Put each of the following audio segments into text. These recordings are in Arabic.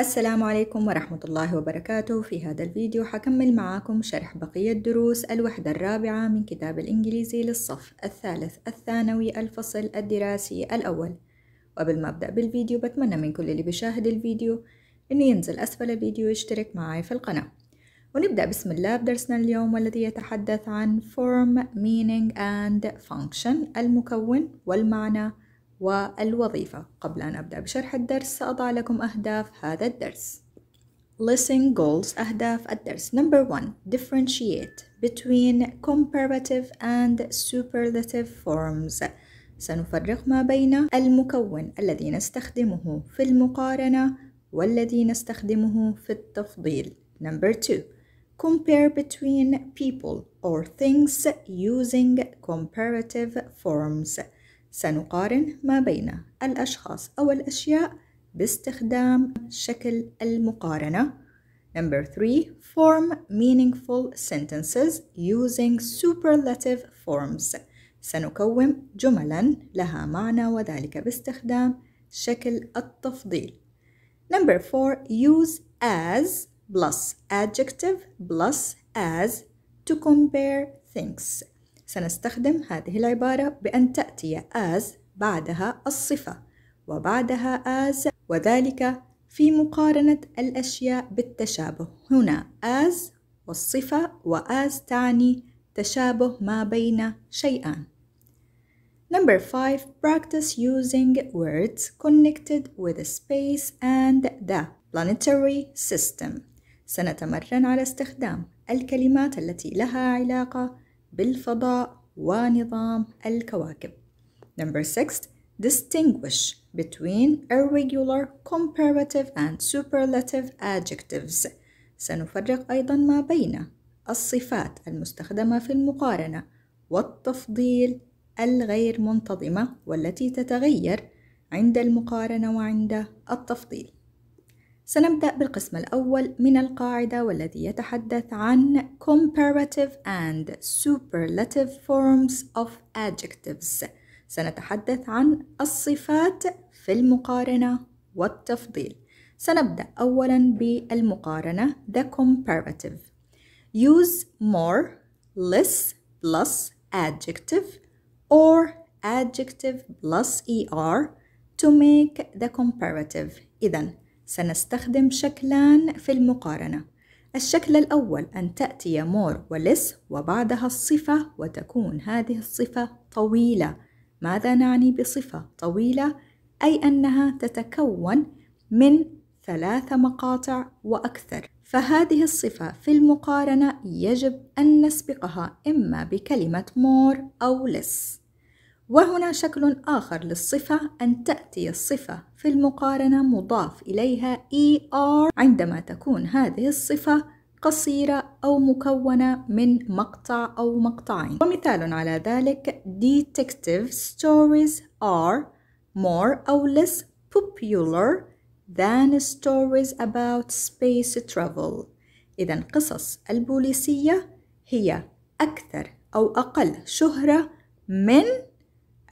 السلام عليكم ورحمة الله وبركاته في هذا الفيديو حكمل معاكم شرح بقية دروس الوحدة الرابعة من كتاب الإنجليزي للصف الثالث الثانوي الفصل الدراسي الأول وقبل ما أبدأ بالفيديو بتمنى من كل اللي بيشاهد الفيديو إنه ينزل أسفل الفيديو ويشترك معي في القناة ونبدأ بسم الله بدرسنا اليوم والذي يتحدث عن form, meaning and function المكون والمعنى والوظيفة قبل أن أبدأ بشرح الدرس سأضع لكم أهداف هذا الدرس Lesson Goals أهداف الدرس Number one Differentiate between comparative and superlative forms سنفرق ما بين المكون الذي نستخدمه في المقارنة والذي نستخدمه في التفضيل Number two Compare between people or things using comparative forms سنقارن ما بين الأشخاص أو الأشياء باستخدام شكل المقارنة Number three, Form meaningful sentences using superlative forms سنكون جملا لها معنى وذلك باستخدام شكل التفضيل Number four, Use as plus adjective plus as to compare things سنستخدم هذه العبارة بأن تأتي as بعدها الصفة وبعدها as وذلك في مقارنة الأشياء بالتشابه هنا as والصفة وas تعني تشابه ما بين شيئان Number 5 Practice using words connected with space and the planetary system سنتمرن على استخدام الكلمات التي لها علاقة بالفضاء ونظام الكواكب. Number six, distinguish between irregular, comparative and superlative adjectives. سنفرق أيضا ما بين الصفات المستخدمة في المقارنة والتفضيل الغير منتظمة والتي تتغير عند المقارنة وعند التفضيل. سنبدأ بالقسم الأول من القاعدة والذي يتحدث عن comparative and superlative forms of adjectives سنتحدث عن الصفات في المقارنة والتفضيل سنبدأ أولا بالمقارنة the comparative use more less plus adjective or adjective plus er to make the comparative إذا سنستخدم شكلان في المقارنة الشكل الأول أن تأتي more ولس وبعدها الصفة وتكون هذه الصفة طويلة ماذا نعني بصفة طويلة؟ أي أنها تتكون من ثلاث مقاطع وأكثر فهذه الصفة في المقارنة يجب أن نسبقها إما بكلمة more أو less وهنا شكل آخر للصفة أن تأتي الصفة في المقارنة مضاف إليها er عندما تكون هذه الصفة قصيرة أو مكونة من مقطع أو مقطعين ومثال على ذلك detective stories are more or less popular than stories about space travel إذا قصص البوليسية هي أكثر أو أقل شهرة من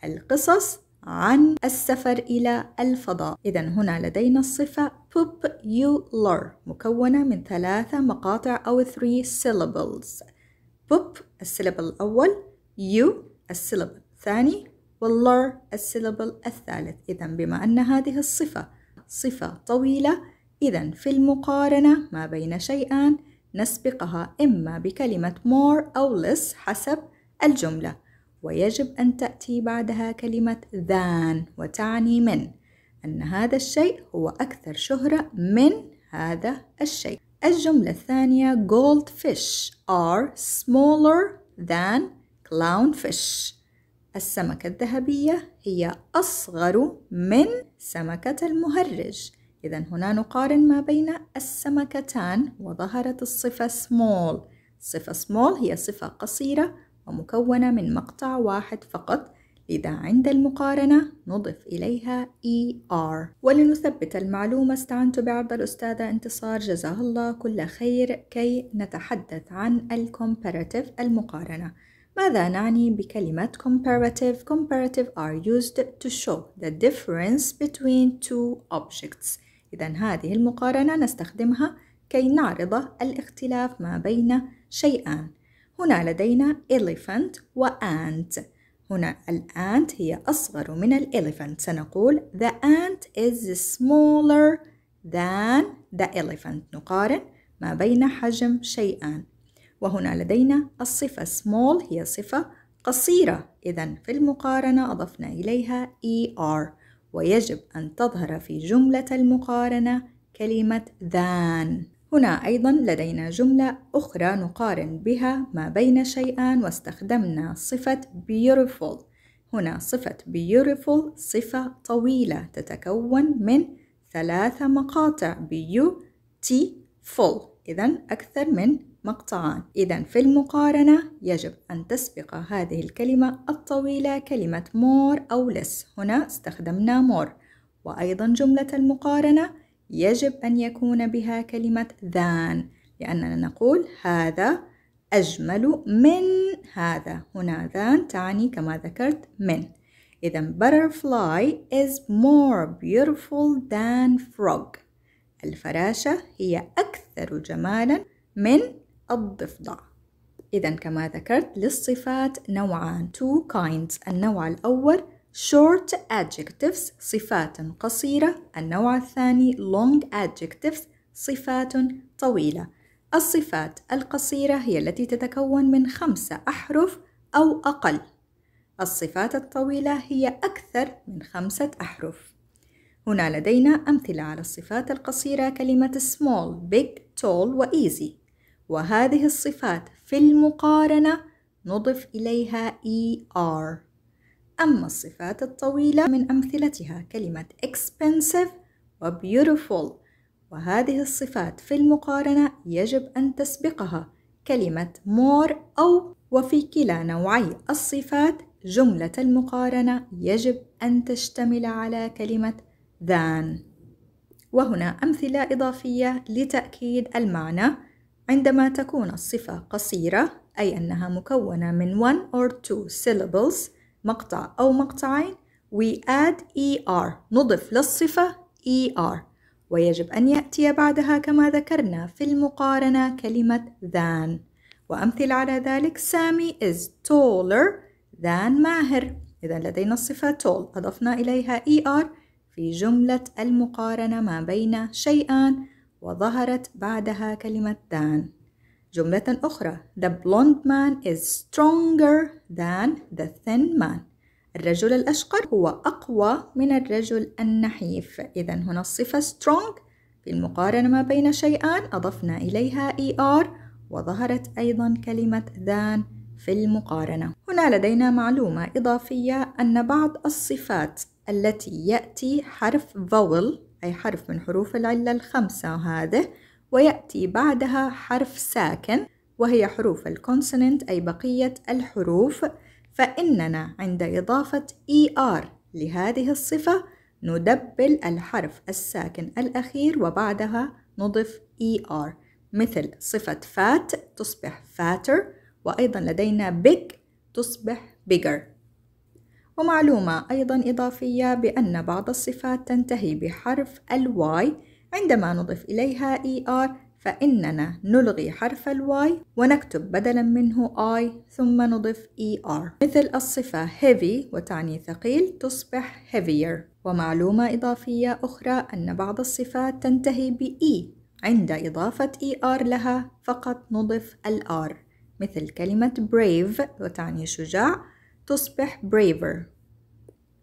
القصص عن السفر إلى الفضاء إذا هنا لدينا الصفة popular مكونة من ثلاثة مقاطع أو three syllables poop السلبل الأول you السلبل الثاني واللر السلبل الثالث إذا بما أن هذه الصفة صفة طويلة إذا في المقارنة ما بين شيئان نسبقها إما بكلمة more أو less حسب الجملة ويجب أن تأتي بعدها كلمة ذان وتعني من أن هذا الشيء هو أكثر شهرة من هذا الشيء الجملة الثانية fish are smaller than fish السمكة الذهبية هي أصغر من سمكة المهرج إذا هنا نقارن ما بين السمكتان وظهرت الصفة small صفة small هي صفة قصيرة ومكونة من مقطع واحد فقط لذا عند المقارنة نضف إليها ER ولنثبت المعلومة استعنت بعرض الأستاذة انتصار جزاها الله كل خير كي نتحدث عن Comparative المقارنة ماذا نعني بكلمة comparative؟ Comparative are used to show the difference between two objects إذا هذه المقارنة نستخدمها كي نعرض الاختلاف ما بين شيئان هنا لدينا elephant و ant هنا الأنت هي أصغر من الإليفنت سنقول the ant is smaller than the elephant نقارن ما بين حجم شيئان وهنا لدينا الصفة small هي صفة قصيرة إذا في المقارنة أضفنا إليها er ويجب أن تظهر في جملة المقارنة كلمة than هنا أيضا لدينا جملة أخرى نقارن بها ما بين شيئان واستخدمنا صفة beautiful هنا صفة beautiful صفة طويلة تتكون من ثلاثة مقاطع beautiful إذا أكثر من مقطعان إذا في المقارنة يجب أن تسبق هذه الكلمة الطويلة كلمة more أو less هنا استخدمنا more وأيضا جملة المقارنة يجب أن يكون بها كلمة ذان لأننا نقول هذا أجمل من هذا هنا ذان تعني كما ذكرت من إذا butterfly is more beautiful than frog الفراشة هي أكثر جمالا من الضفدع إذا كما ذكرت للصفات نوعان two kinds النوع الأول short adjectives صفات قصيرة النوع الثاني long adjectives صفات طويلة الصفات القصيرة هي التي تتكون من خمسة أحرف أو أقل الصفات الطويلة هي أكثر من خمسة أحرف هنا لدينا أمثلة على الصفات القصيرة كلمة small, big, tall و easy وهذه الصفات في المقارنة نضف إليها er أما الصفات الطويلة من أمثلتها كلمة expensive و beautiful وهذه الصفات في المقارنة يجب أن تسبقها كلمة more أو وفي كلا نوعي الصفات جملة المقارنة يجب أن تشتمل على كلمة than وهنا أمثلة إضافية لتأكيد المعنى عندما تكون الصفة قصيرة أي أنها مكونة من one or two syllables مقطع أو مقطعين we add er نضف للصفة er ويجب أن يأتي بعدها كما ذكرنا في المقارنة كلمة than وأمثل على ذلك سامي is taller than ماهر إذا لدينا الصفة tall أضفنا إليها er في جملة المقارنة ما بين شيئان وظهرت بعدها كلمة than جملة أخرى The blond man is stronger than the thin man الرجل الأشقر هو أقوى من الرجل النحيف إذا هنا الصفة strong في المقارنة ما بين شيئان أضفنا إليها er وظهرت أيضا كلمة than في المقارنة هنا لدينا معلومة إضافية أن بعض الصفات التي يأتي حرف vowel أي حرف من حروف العلة الخمسة هذه ويأتي بعدها حرف ساكن وهي حروف الكونسوننت أي بقية الحروف فإننا عند إضافة ER لهذه الصفة ندبل الحرف الساكن الأخير وبعدها نضف ER مثل صفة فات تصبح فاتر وأيضا لدينا big تصبح bigger ومعلومة أيضا إضافية بأن بعض الصفات تنتهي بحرف الواي عندما نضيف إليها ER فإننا نلغي حرف الواي ونكتب بدلا منه I ثم نضيف ER مثل الصفة heavy وتعني ثقيل تصبح heavier ومعلومة إضافية أخرى أن بعض الصفات تنتهي ب E عند إضافة ER لها فقط نضيف الR مثل كلمة brave وتعني شجاع تصبح braver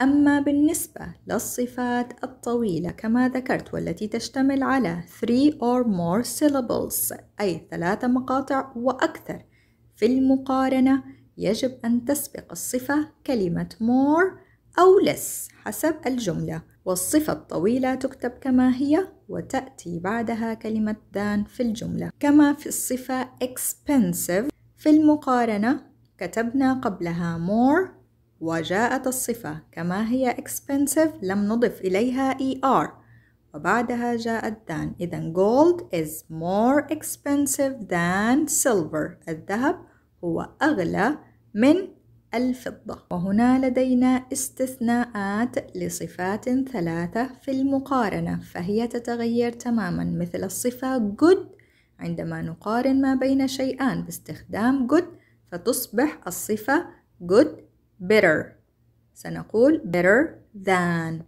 أما بالنسبة للصفات الطويلة كما ذكرت والتي تشتمل على 3 or more syllables أي ثلاثة مقاطع وأكثر في المقارنة يجب أن تسبق الصفة كلمة more أو less حسب الجملة والصفة الطويلة تكتب كما هي وتأتي بعدها كلمة than في الجملة كما في الصفة expensive في المقارنة كتبنا قبلها more وجاءت الصفة كما هي expensive لم نضف إليها er وبعدها جاءت than إذا gold is more expensive than silver الذهب هو أغلى من الفضة وهنا لدينا استثناءات لصفات ثلاثة في المقارنة فهي تتغير تماما مثل الصفة good عندما نقارن ما بين شيئان باستخدام good فتصبح الصفة good bitter سنقول better than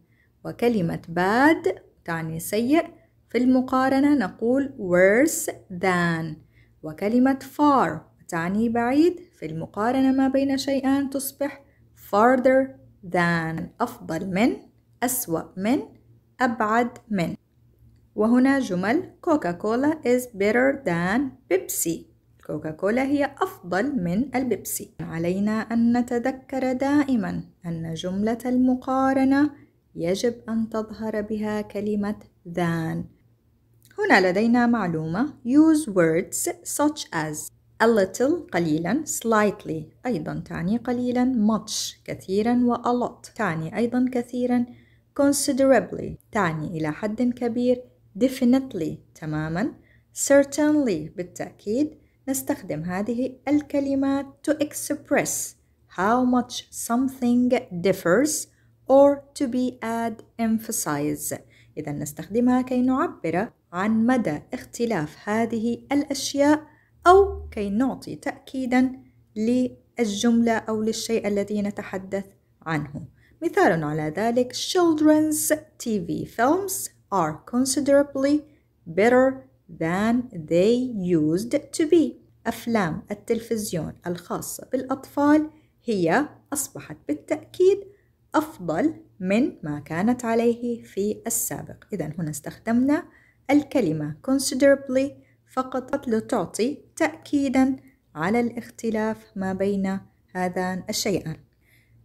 وكلمة bad تعني سيء في المقارنة نقول worse than وكلمة far تعني بعيد في المقارنة ما بين شيئان تصبح farther than أفضل من أسوأ من أبعد من وهنا جمل كوكاكولا is better than بيبسي كوكاكولا هي أفضل من البيبسي علينا أن نتذكر دائما أن جملة المقارنة يجب أن تظهر بها كلمة than هنا لدينا معلومة use words such as a little قليلا slightly أيضا تعني قليلا much كثيرا و a lot تعني أيضا كثيرا considerably تعني إلى حد كبير definitely تماما certainly بالتأكيد نستخدم هذه الكلمات to express how much something differs or to be add emphasize إذا نستخدمها كي نعبر عن مدى اختلاف هذه الأشياء أو كي نعطي تأكيدا للجملة أو للشيء الذي نتحدث عنه مثال على ذلك children's TV films are considerably better than they used to be أفلام التلفزيون الخاصة بالأطفال هي أصبحت بالتأكيد أفضل من ما كانت عليه في السابق إذا هنا استخدمنا الكلمة considerably فقط لتعطي تأكيدا على الاختلاف ما بين هذان الشيئان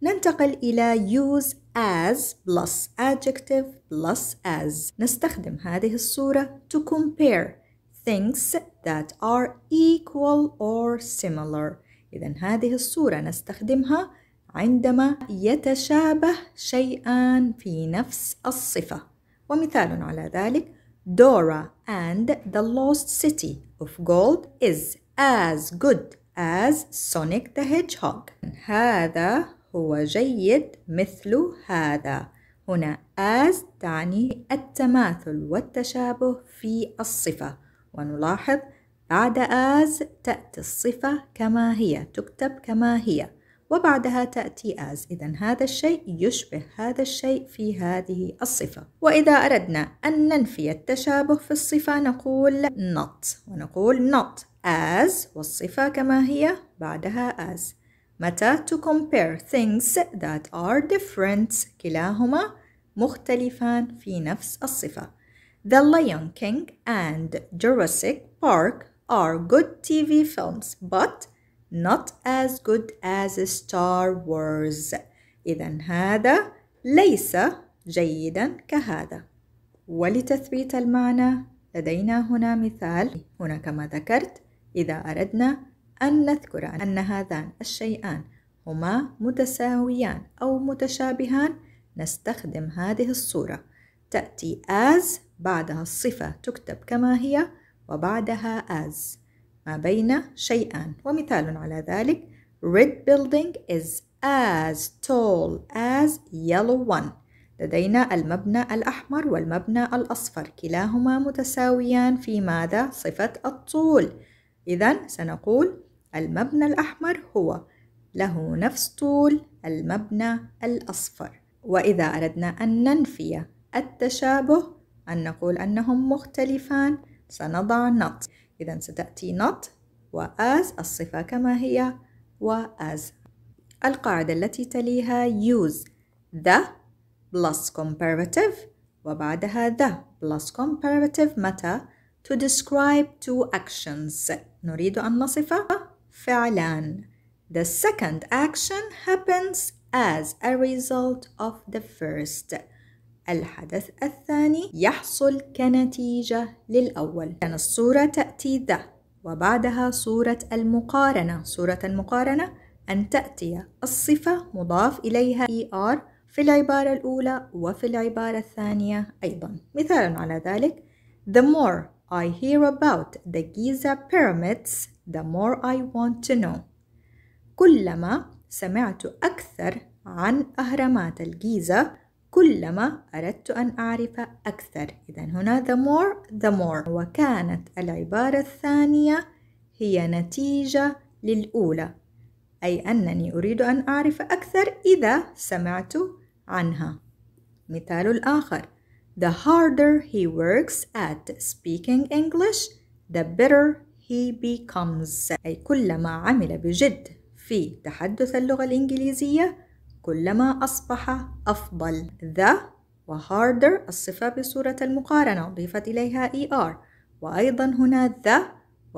ننتقل إلى use as plus adjective plus as نستخدم هذه الصورة to compare things that are equal or similar إذا هذه الصورة نستخدمها عندما يتشابه شيئان في نفس الصفة ومثال على ذلك Dora and the Lost City of Gold is as good as Sonic the Hedgehog هذا هو جيد مثل هذا هنا as تعني التماثل والتشابه في الصفة ونلاحظ بعد as تأتي الصفة كما هي تكتب كما هي وبعدها تأتي as إذا هذا الشيء يشبه هذا الشيء في هذه الصفة وإذا أردنا أن ننفي التشابه في الصفة نقول not ونقول not as والصفة كما هي بعدها as متى to compare things that are different كلاهما مختلفان في نفس الصفة The Lion King and Jurassic Park are good TV films but not as good as Star Wars إذا هذا ليس جيدا كهذا ولتثبيت المعنى لدينا هنا مثال هنا كما ذكرت إذا أردنا أن نذكر أن هذان الشيئان هما متساويان أو متشابهان نستخدم هذه الصورة تأتي as بعدها الصفة تكتب كما هي وبعدها as ما بين شيئان ومثال على ذلك red building is as tall as yellow one لدينا المبنى الأحمر والمبنى الأصفر كلاهما متساويان في ماذا؟ صفة الطول إذا سنقول المبنى الأحمر هو له نفس طول المبنى الأصفر وإذا أردنا أن ننفي التشابه أن نقول أنهم مختلفان سنضع not إذا ستأتي not و as الصفة كما هي و as القاعدة التي تليها use the plus comparative وبعدها the plus comparative متى to describe two actions نريد أن نصف فعلان The second action happens as a result of the first الحدث الثاني يحصل كنتيجة للأول كان الصورة تأتي ذا وبعدها صورة المقارنة صورة المقارنة أن تأتي الصفة مضاف إليها er في العبارة الأولى وفي العبارة الثانية أيضا مثال على ذلك The more I hear about the Giza pyramids the more I want to know كلما سمعت أكثر عن أهرامات الجيزة كلما أردت أن أعرف أكثر إذا هنا the more the more وكانت العبارة الثانية هي نتيجة للأولى أي أنني أريد أن أعرف أكثر إذا سمعت عنها مثال الآخر The harder he works at speaking English the better he becomes أي كلما عمل بجد في تحدث اللغة الإنجليزية كلما أصبح أفضل the و harder الصفة بصورة المقارنة أضيفت إليها er وأيضا هنا the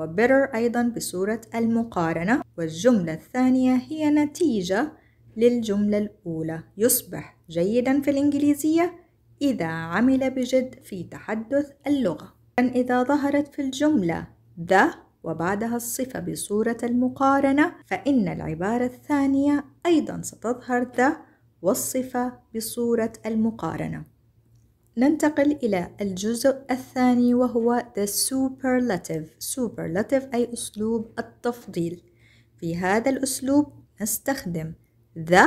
better أيضا بصورة المقارنة والجملة الثانية هي نتيجة للجملة الأولى يصبح جيدا في الإنجليزية إذا عمل بجد في تحدث اللغة إذا ظهرت في الجملة the وبعدها الصفة بصورة المقارنة فإن العبارة الثانية أيضا ستظهر ذا والصفة بصورة المقارنة ننتقل إلى الجزء الثاني وهو the superlative superlative أي أسلوب التفضيل في هذا الأسلوب نستخدم the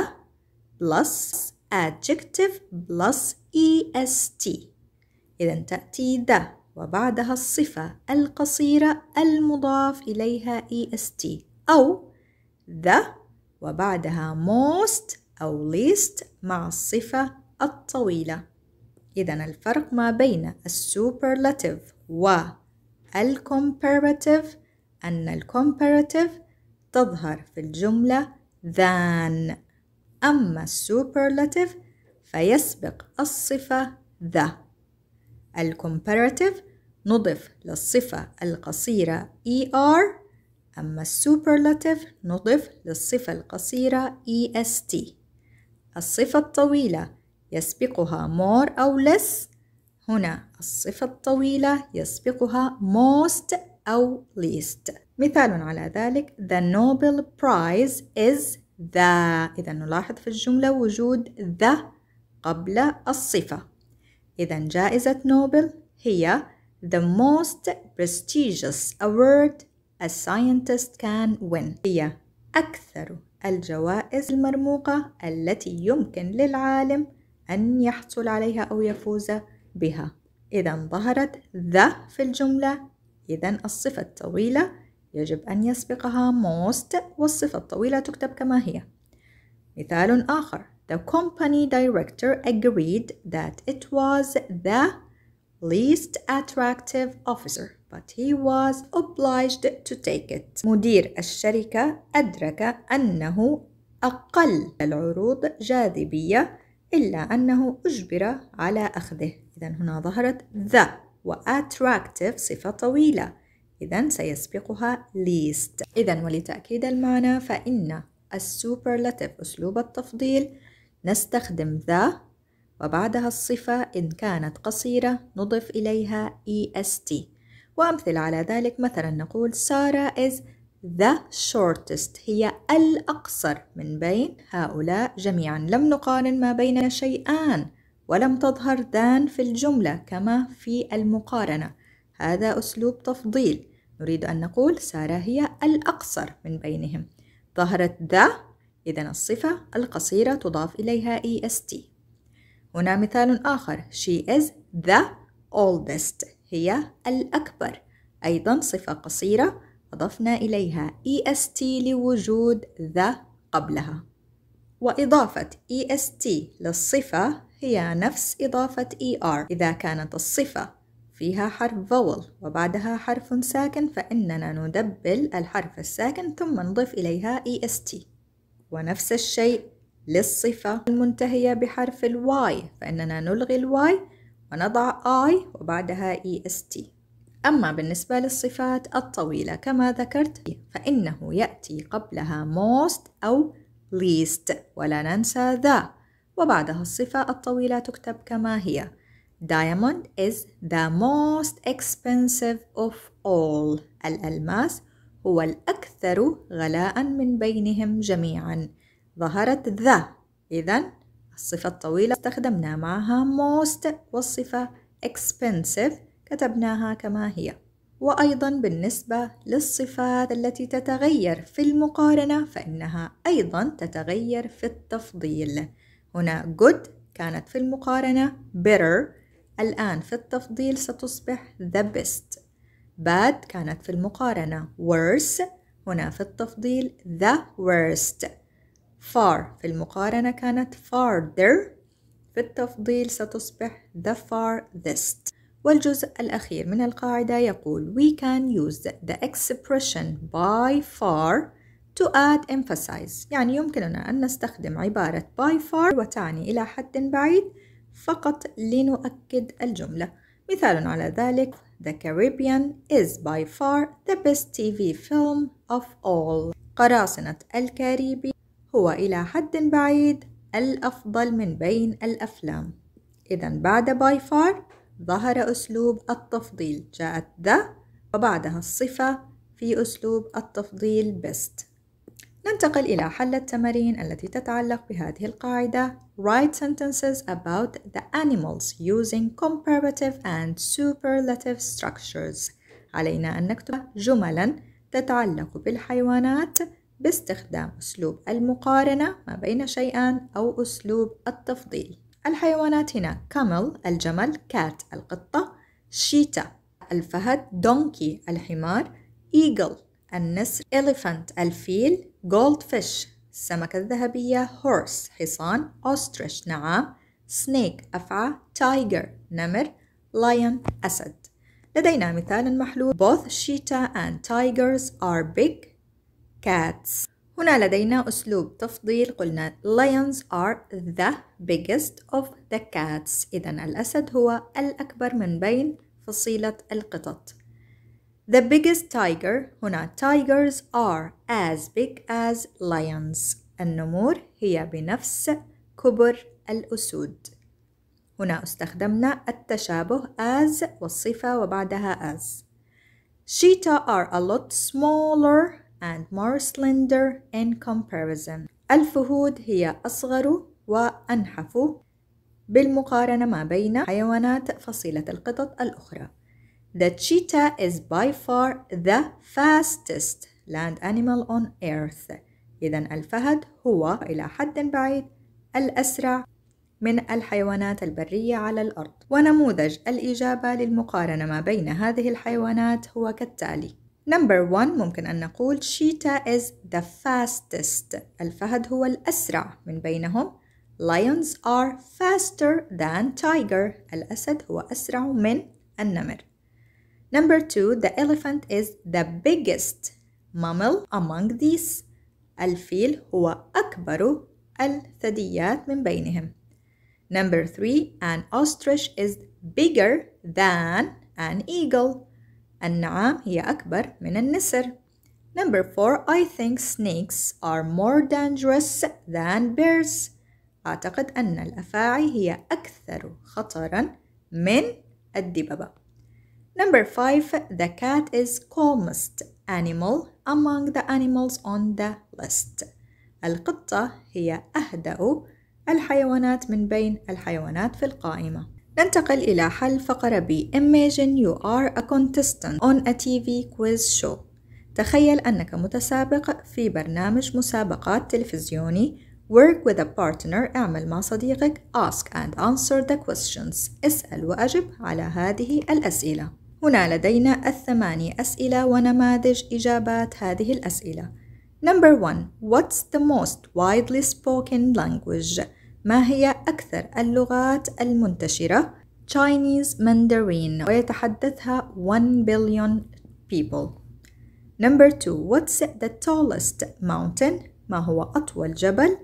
plus adjective plus est إذا تأتي the وبعدها الصفة القصيرة المضاف إليها est أو the وبعدها most أو least مع الصفة الطويلة إذا الفرق ما بين السوبرلاتيف والcomparative أن الcomparative تظهر في الجملة than أما السوبرلاتيف فيسبق الصفة the الcomparative نضف للصفة القصيرة er أما السوبرلاتيف نضف للصفة القصيرة est الصفة الطويلة يسبقها more أو less هنا الصفة الطويلة يسبقها most أو least مثال على ذلك The Nobel Prize is the إذا نلاحظ في الجملة وجود the قبل الصفة إذا جائزة نوبل هي the most prestigious award A scientist can win هي أكثر الجوائز المرموقة التي يمكن للعالم أن يحصل عليها أو يفوز بها إذا ظهرت ذا في الجملة إذا الصفة الطويلة يجب أن يسبقها most والصفة الطويلة تكتب كما هي مثال آخر The company director agreed that it was the least attractive officer but he was obliged to take it. مدير الشركة أدرك أنه أقل العروض جاذبية إلا أنه أجبر على أخذه. إذا هنا ظهرت the وattractive صفة طويلة. إذا سيسبقها least. إذا ولتأكيد المعنى فإن السوبرلاتيف أسلوب التفضيل نستخدم the وبعدها الصفة إن كانت قصيرة نضف إليها est وأمثلة على ذلك مثلا نقول سارة is the shortest هي الأقصر من بين هؤلاء جميعا لم نقارن ما بين شيئان ولم تظهر ذان في الجملة كما في المقارنة هذا أسلوب تفضيل نريد أن نقول سارة هي الأقصر من بينهم ظهرت ذا إذا الصفة القصيرة تضاف إليها est هنا مثال آخر she is the oldest هي الأكبر أيضا صفة قصيرة أضفنا إليها est لوجود the قبلها وإضافة est للصفة هي نفس إضافة er إذا كانت الصفة فيها حرف vowel وبعدها حرف ساكن فإننا ندبل الحرف الساكن ثم نضيف إليها est ونفس الشيء للصفة المنتهية بحرف الواي فإننا نلغي الواي ونضع I وبعدها est أما بالنسبة للصفات الطويلة كما ذكرت فإنه يأتي قبلها most أو least ولا ننسى the وبعدها الصفة الطويلة تكتب كما هي Diamond is the most expensive of all الألماس هو الأكثر غلاء من بينهم جميعا ظهرت the إذا الصفة الطويلة استخدمنا معها most والصفة expensive كتبناها كما هي وأيضا بالنسبة للصفات التي تتغير في المقارنة فإنها أيضا تتغير في التفضيل هنا good كانت في المقارنة better الآن في التفضيل ستصبح the best bad كانت في المقارنة worse هنا في التفضيل the worst far في المقارنة كانت farther في التفضيل ستصبح the farthest والجزء الأخير من القاعدة يقول we can use the expression by far to add emphasize يعني يمكننا أن نستخدم عبارة by far وتعني إلى حد بعيد فقط لنؤكد الجملة مثال على ذلك The Caribbean is by far the best TV film of all قراصنة الكاريبي هو إلى حد بعيد الأفضل من بين الأفلام إذا بعد باي فار ظهر أسلوب التفضيل جاءت ذا وبعدها الصفة في أسلوب التفضيل بيست ننتقل إلى حل التمارين التي تتعلق بهذه القاعدة Write sentences about the animals using comparative and superlative structures علينا أن نكتب جملاً تتعلق بالحيوانات باستخدام أسلوب المقارنة ما بين شيئان أو أسلوب التفضيل الحيوانات هنا كامل الجمل كات القطة شيتا الفهد دونكي الحمار إيجل النسر إليفانت الفيل جولد فيش السمكة الذهبية هورس حصان أوسترش نعام سنيك أفعى تايجر نمر لايون أسد لدينا مثال محلول both cheetah and tigers are big cats هنا لدينا أسلوب تفضيل قلنا lions are the biggest of the cats إذا الأسد هو الأكبر من بين فصيلة القطط The biggest tiger هنا tigers are as big as lions النمور هي بنفس كبر الأسود هنا استخدمنا التشابه as والصفة وبعدها as Cheetah are a lot smaller and more slender in comparison الفهود هي أصغر وأنحف بالمقارنة ما بين حيوانات فصيلة القطط الأخرى The cheetah is by far the fastest land animal on earth إذا الفهد هو إلى حد بعيد الأسرع من الحيوانات البرية على الأرض ونموذج الإجابة للمقارنة ما بين هذه الحيوانات هو كالتالي Number 1 ممكن أن نقول cheetah is the fastest الفهد هو الأسرع من بينهم lions are faster than tiger الأسد هو أسرع من النمر Number 2 the elephant is the biggest mammal among these الفيل هو أكبر الثدييات من بينهم Number 3 an ostrich is bigger than an eagle النعام هي أكبر من النسر. Number four, I think snakes are more dangerous than bears. أعتقد أن الأفاعي هي أكثر خطرا من الدببة. Number five, the cat is calmest animal among the animals on the list. القطة هي أهدأ الحيوانات من بين الحيوانات في القائمة. ننتقل إلى حل فقرة B Imagine you are a contestant on a TV quiz show تخيل أنك متسابق في برنامج مسابقات تلفزيوني Work with a partner اعمل مع صديقك Ask and answer the questions اسأل وأجب على هذه الأسئلة هنا لدينا الثماني أسئلة ونماذج إجابات هذه الأسئلة Number 1 What's the most widely spoken language؟ ما هي أكثر اللغات المنتشرة؟ Chinese Mandarin ويتحدثها 1 billion people. Number 2 What's the tallest mountain؟ ما هو أطول جبل؟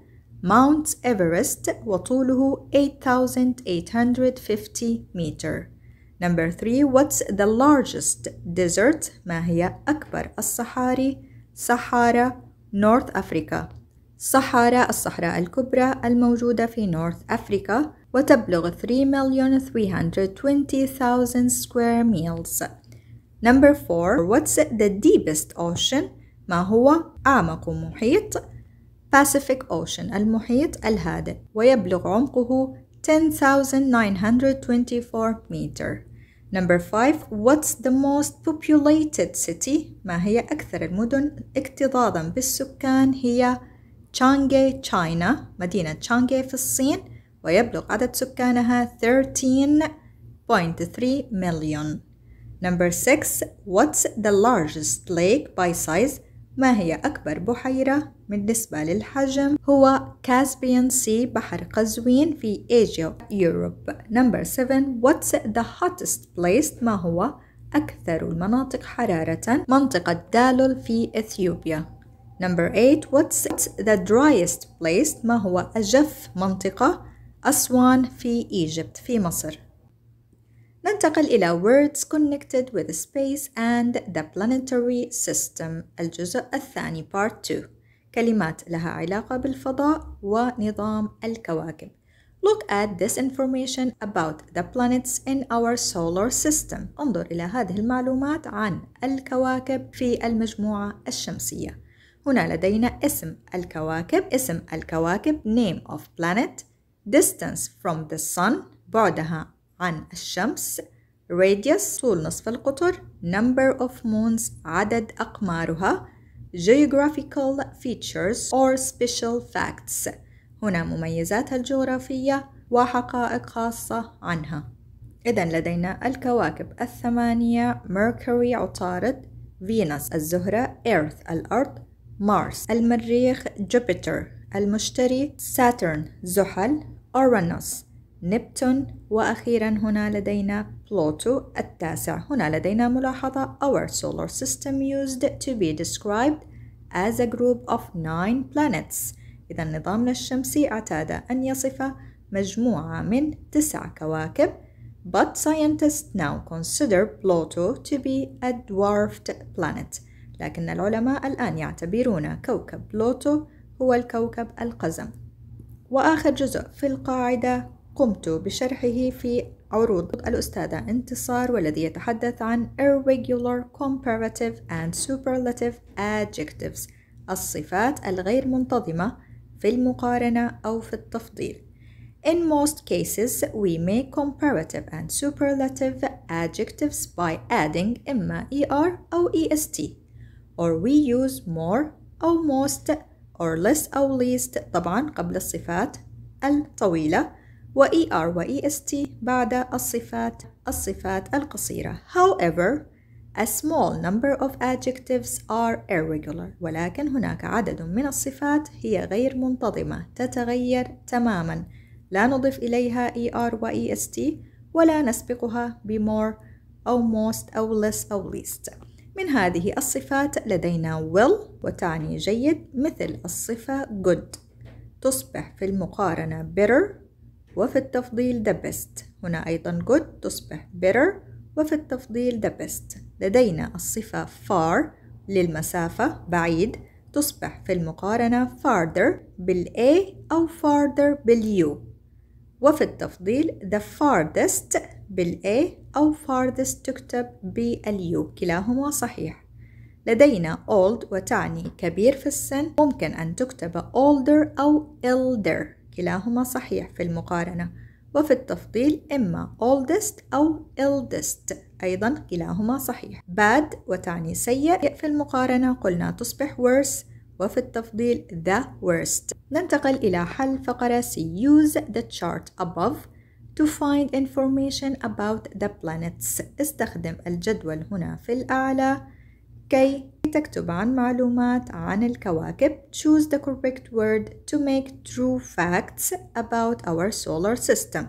Mount Everest وطوله 8850 meter. Number 3 What's the largest desert؟ ما هي أكبر الصحاري؟ صحارى North Africa. صحارى الصحراء الكبرى الموجودة في نورث أفريكا وتبلغ 3,320,000 square miles. Number 4 What's the deepest ocean؟ ما هو أعمق محيط؟ Pacific Ocean المحيط الهادئ ويبلغ عمقه 10,924 متر. Number 5 What's the most populated city؟ ما هي أكثر المدن اكتظاظا بالسكان هي تشانغي تشاينا مدينة تشانغي في الصين ويبلغ عدد سكانها 13.3 مليون Number 6 What's the largest lake by size? ما هي أكبر بحيرة بالنسبة للحجم؟ هو كاسبيان سي بحر قزوين في Asia يوروب Number 7 What's the hottest place? ما هو أكثر المناطق حرارة؟ منطقة دالول في إثيوبيا Number 8 What's the driest place ما هو أجف منطقة أسوان في Egypt في مصر ننتقل إلى words connected with space and the planetary system الجزء الثاني part 2 كلمات لها علاقة بالفضاء ونظام الكواكب Look at this information about the planets in our solar system. انظر إلى هذه المعلومات عن الكواكب في المجموعة الشمسية. هنا لدينا اسم الكواكب اسم الكواكب name of planet distance from the sun بعدها عن الشمس radius طول نصف القطر number of moons عدد أقمارها geographical features or special facts هنا مميزاتها الجغرافية وحقائق خاصة عنها إذا لدينا الكواكب الثمانية Mercury عطارد فينوس الزهرة Earth الأرض مارس المريخ جوبيتر المشتري ساترن زحل أورانوس نبتون وأخيرا هنا لدينا بلوتو التاسع هنا لدينا ملاحظة Our solar system used to be described as a group of nine planets إذا نظامنا الشمسي اعتاد أن يصف مجموعة من تسع كواكب but scientists now consider Pluto to be a dwarfed planet لكن العلماء الآن يعتبرون كوكب بلوتو هو الكوكب القزم وآخر جزء في القاعدة قمت بشرحه في عروض الأستاذة انتصار والذي يتحدث عن irregular comparative and superlative adjectives الصفات الغير منتظمة في المقارنة أو في التفضيل In most cases, we make comparative and superlative adjectives by adding إما ER أو EST or we use more أو most or less أو least طبعا قبل الصفات الطويلة و ER و EST بعد الصفات الصفات القصيرة however A small number of adjectives are irregular ولكن هناك عدد من الصفات هي غير منتظمة تتغير تماما لا نضيف إليها ER و EST ولا نسبقها بمore أو most أو less أو least من هذه الصفات لدينا will وتعني جيد مثل الصفة good تصبح في المقارنة better وفي التفضيل the best هنا أيضا good تصبح better وفي التفضيل the best لدينا الصفة far للمسافة بعيد تصبح في المقارنة farther بالA أو farther بالU وفي التفضيل the farthest بالA أو farthest تكتب باليو كلاهما صحيح لدينا old وتعني كبير في السن ممكن أن تكتب older أو elder كلاهما صحيح في المقارنة وفي التفضيل إما oldest أو eldest أيضا كلاهما صحيح bad وتعني سيء في المقارنة قلنا تصبح worse وفي التفضيل the worst ننتقل إلى حل فقرة see use the chart above to find information about the planets استخدم الجدول هنا في الأعلى كي تكتب عن معلومات عن الكواكب choose the correct word to make true facts about our solar system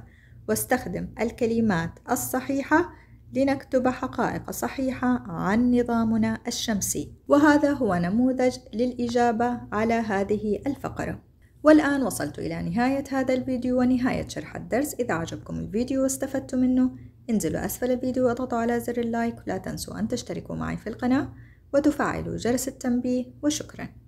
واستخدم الكلمات الصحيحة لنكتب حقائق صحيحة عن نظامنا الشمسي وهذا هو نموذج للإجابة على هذه الفقرة والآن وصلت إلى نهاية هذا الفيديو ونهاية شرح الدرس إذا عجبكم الفيديو واستفدتم منه انزلوا أسفل الفيديو واضغطوا على زر اللايك ولا تنسوا أن تشتركوا معي في القناة وتفعلوا جرس التنبيه وشكراً